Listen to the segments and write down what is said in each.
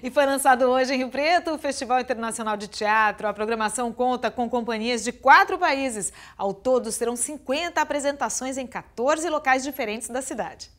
E foi lançado hoje em Rio Preto o Festival Internacional de Teatro. A programação conta com companhias de quatro países. Ao todo, serão 50 apresentações em 14 locais diferentes da cidade.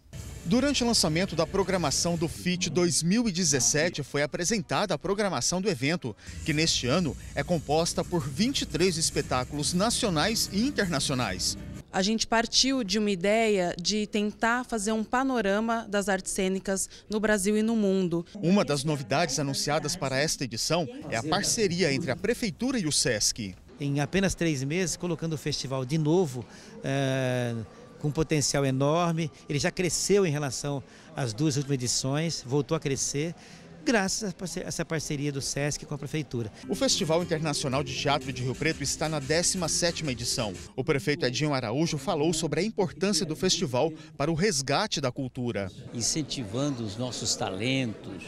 Durante o lançamento da programação do FIT 2017, foi apresentada a programação do evento, que neste ano é composta por 23 espetáculos nacionais e internacionais a gente partiu de uma ideia de tentar fazer um panorama das artes cênicas no Brasil e no mundo. Uma das novidades anunciadas para esta edição é a parceria entre a Prefeitura e o SESC. Em apenas três meses, colocando o festival de novo. É com um potencial enorme. Ele já cresceu em relação às duas últimas edições, voltou a crescer graças a essa parceria do SESC com a Prefeitura. O Festival Internacional de Teatro de Rio Preto está na 17ª edição. O prefeito Edinho Araújo falou sobre a importância do festival para o resgate da cultura. Incentivando os nossos talentos,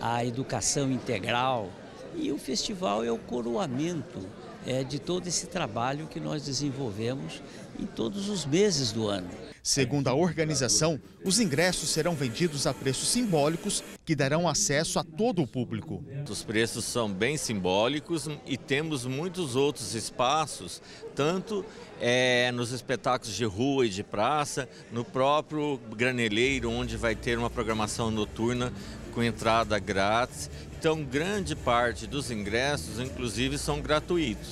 a educação integral. E o festival é o coroamento é, de todo esse trabalho que nós desenvolvemos em todos os meses do ano. Segundo a organização, os ingressos serão vendidos a preços simbólicos que darão acesso a todo o público. Os preços são bem simbólicos e temos muitos outros espaços, tanto é, nos espetáculos de rua e de praça, no próprio graneleiro, onde vai ter uma programação noturna com entrada grátis. Então, grande parte dos ingressos, inclusive, são gratuitos.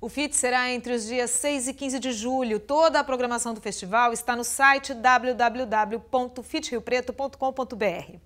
O FIT será entre os dias 6 e 15 de julho. Toda a programação do festival está no site www.fitriopreto.com.br.